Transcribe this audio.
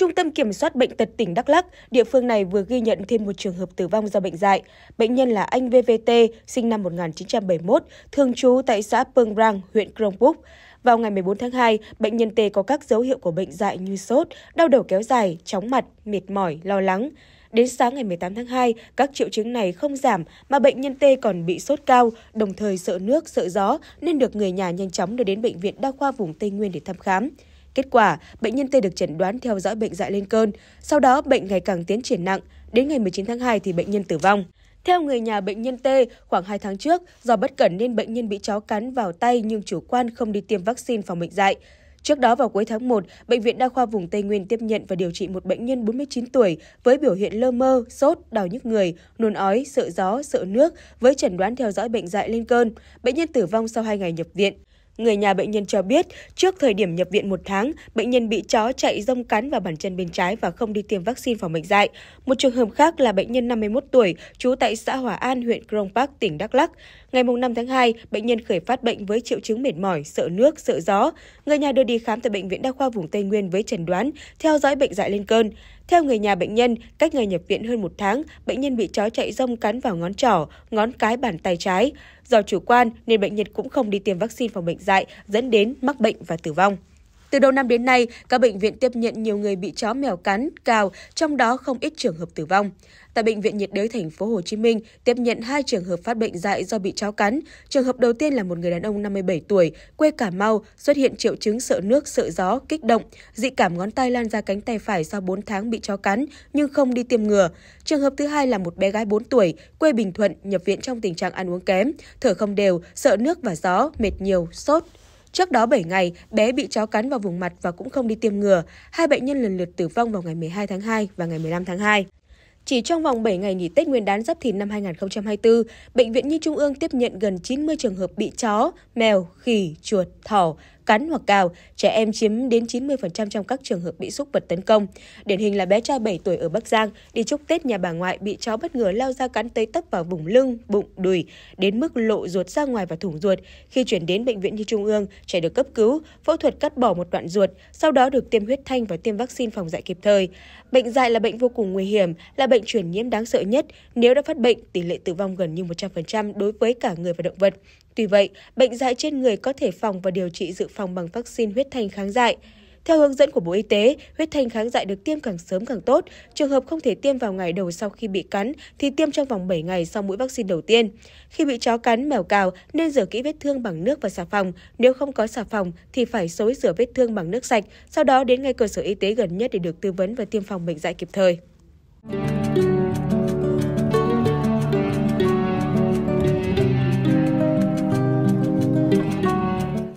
Trung tâm Kiểm soát Bệnh tật tỉnh Đắk Lắc, địa phương này vừa ghi nhận thêm một trường hợp tử vong do bệnh dại. Bệnh nhân là anh VVT, sinh năm 1971, thường trú tại xã Pương Rang, huyện Krông Búc. Vào ngày 14 tháng 2, bệnh nhân T có các dấu hiệu của bệnh dại như sốt, đau đầu kéo dài, chóng mặt, mệt mỏi, lo lắng. Đến sáng ngày 18 tháng 2, các triệu chứng này không giảm mà bệnh nhân T còn bị sốt cao, đồng thời sợ nước, sợ gió nên được người nhà nhanh chóng đưa đến bệnh viện đa khoa vùng Tây Nguyên để thăm khám. Kết quả, bệnh nhân T được chẩn đoán theo dõi bệnh dại lên cơn, sau đó bệnh ngày càng tiến triển nặng, đến ngày 19 tháng 2 thì bệnh nhân tử vong. Theo người nhà bệnh nhân T, khoảng 2 tháng trước, do bất cẩn nên bệnh nhân bị chó cắn vào tay nhưng chủ quan không đi tiêm vaccine phòng bệnh dại. Trước đó vào cuối tháng 1, Bệnh viện Đa khoa vùng Tây Nguyên tiếp nhận và điều trị một bệnh nhân 49 tuổi với biểu hiện lơ mơ, sốt, đau nhức người, nôn ói, sợ gió, sợ nước với chẩn đoán theo dõi bệnh dại lên cơn. Bệnh nhân tử vong sau 2 ngày nhập viện. Người nhà bệnh nhân cho biết, trước thời điểm nhập viện một tháng, bệnh nhân bị chó chạy rông cắn vào bàn chân bên trái và không đi tiêm vaccine phòng bệnh dạy Một trường hợp khác là bệnh nhân 51 tuổi, trú tại xã Hòa An, huyện Krông Park, tỉnh Đắk Lắc. Ngày 5 tháng 2, bệnh nhân khởi phát bệnh với triệu chứng mệt mỏi, sợ nước, sợ gió. Người nhà đưa đi khám tại Bệnh viện Đa khoa vùng Tây Nguyên với trần đoán theo dõi bệnh dại lên cơn. Theo người nhà bệnh nhân, cách ngày nhập viện hơn một tháng, bệnh nhân bị chó chạy rông cắn vào ngón trỏ, ngón cái bàn tay trái. Do chủ quan nên bệnh nhân cũng không đi tiêm vaccine phòng bệnh dạy dẫn đến mắc bệnh và tử vong từ đầu năm đến nay, các bệnh viện tiếp nhận nhiều người bị chó mèo cắn, cào, trong đó không ít trường hợp tử vong. Tại bệnh viện nhiệt đới thành phố Hồ Chí Minh, tiếp nhận hai trường hợp phát bệnh dại do bị chó cắn. Trường hợp đầu tiên là một người đàn ông 57 tuổi, quê Cà Mau, xuất hiện triệu chứng sợ nước, sợ gió, kích động, dị cảm ngón tay lan ra cánh tay phải sau 4 tháng bị chó cắn nhưng không đi tiêm ngừa. Trường hợp thứ hai là một bé gái 4 tuổi, quê Bình Thuận, nhập viện trong tình trạng ăn uống kém, thở không đều, sợ nước và gió, mệt nhiều, sốt. Trước đó 7 ngày, bé bị chó cắn vào vùng mặt và cũng không đi tiêm ngừa. Hai bệnh nhân lần lượt tử vong vào ngày 12 tháng 2 và ngày 15 tháng 2. Chỉ trong vòng 7 ngày nghỉ Tết Nguyên đán Giáp Thìn năm 2024, Bệnh viện Nhi Trung ương tiếp nhận gần 90 trường hợp bị chó, mèo, khỉ, chuột, thỏ, cắn hoặc cào, trẻ em chiếm đến 90% trong các trường hợp bị xúc vật tấn công. Điển hình là bé trai 7 tuổi ở Bắc Giang đi chúc Tết nhà bà ngoại bị chó bất ngờ lao ra cắn tới tấp vào vùng lưng, bụng, đùi đến mức lộ ruột ra ngoài và thủng ruột. Khi chuyển đến bệnh viện Nhi Trung ương, trẻ được cấp cứu, phẫu thuật cắt bỏ một đoạn ruột, sau đó được tiêm huyết thanh và tiêm vaccine phòng dạy kịp thời. Bệnh dại là bệnh vô cùng nguy hiểm, là bệnh truyền nhiễm đáng sợ nhất. Nếu đã phát bệnh, tỷ lệ tử vong gần như 100% đối với cả người và động vật. Tuy vậy, bệnh dạy trên người có thể phòng và điều trị dự phòng bằng vaccine huyết thanh kháng dại. Theo hướng dẫn của Bộ Y tế, huyết thanh kháng dại được tiêm càng sớm càng tốt. Trường hợp không thể tiêm vào ngày đầu sau khi bị cắn thì tiêm trong vòng 7 ngày sau mũi vaccine đầu tiên. Khi bị chó cắn, mèo cào nên rửa kỹ vết thương bằng nước và xà phòng. Nếu không có xà phòng thì phải xối rửa vết thương bằng nước sạch, sau đó đến ngay cơ sở y tế gần nhất để được tư vấn và tiêm phòng bệnh dạy kịp thời.